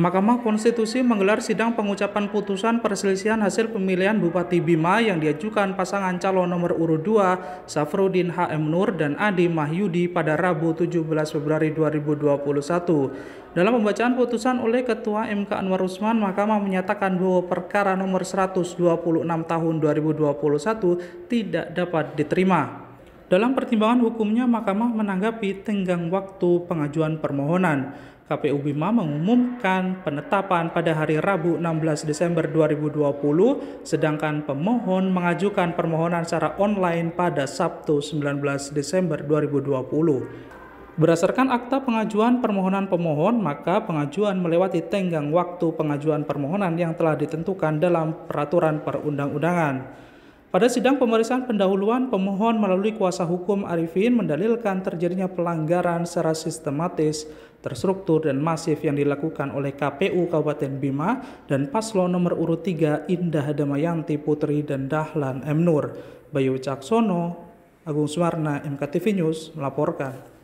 Mahkamah Konstitusi menggelar sidang pengucapan putusan perselisihan hasil pemilihan Bupati Bima yang diajukan pasangan calon nomor urut 2 Safrudin HM Nur dan Adi Mahyudi pada Rabu 17 Februari 2021. Dalam pembacaan putusan oleh Ketua MK Anwar Usman, Mahkamah menyatakan bahwa perkara nomor 126 tahun 2021 tidak dapat diterima. Dalam pertimbangan hukumnya, Mahkamah menanggapi tenggang waktu pengajuan permohonan. KPU Bima mengumumkan penetapan pada hari Rabu 16 Desember 2020, sedangkan pemohon mengajukan permohonan secara online pada Sabtu 19 Desember 2020. Berdasarkan akta pengajuan permohonan pemohon, maka pengajuan melewati tenggang waktu pengajuan permohonan yang telah ditentukan dalam peraturan perundang-undangan. Pada sidang pemeriksaan pendahuluan, pemohon melalui kuasa hukum Arifin mendalilkan terjadinya pelanggaran secara sistematis, terstruktur, dan masif yang dilakukan oleh KPU Kabupaten Bima dan paslon nomor urut 3 Indah Damayanti Putri dan Dahlan M. Nur. Bayu Caksono, Agung Suwarna, MKTV News melaporkan.